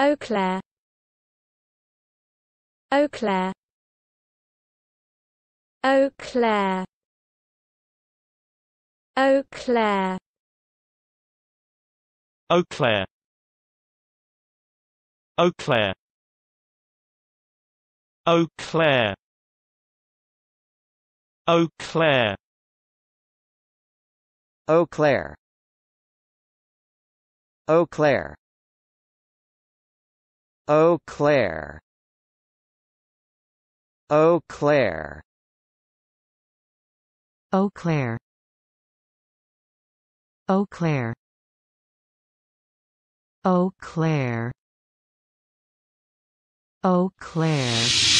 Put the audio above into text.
Eau Claire Eau Claire Eau Claire Eau Claire Eau Claire Eau Claire Eau Claire Eau Claire Eau Claire Eau Claire Eau Claire Eau Claire Eau Claire Eau Claire Eau Claire Eau Claire